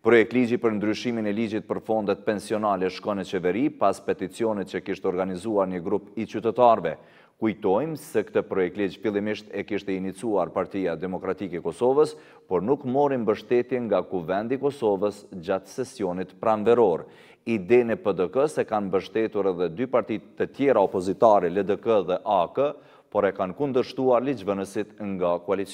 Projekt ligji për ndryshimin e ligjit për fondet pensionale shkon e qeveri pas peticionit që kishtë organizuar një grup i qytetarve. Kujtojmë se këtë projekt ligjë fillimisht e kishtë e inicuar partia demokratike Kosovës, por nuk morim bështetin nga kuvendi Kosovës gjatë sesionit pranveror. Ide në PDK se kanë bështetur edhe dy partit të tjera opozitare, LDK dhe AK, por e kanë kundështuar ligjëvënësit nga koalicionit.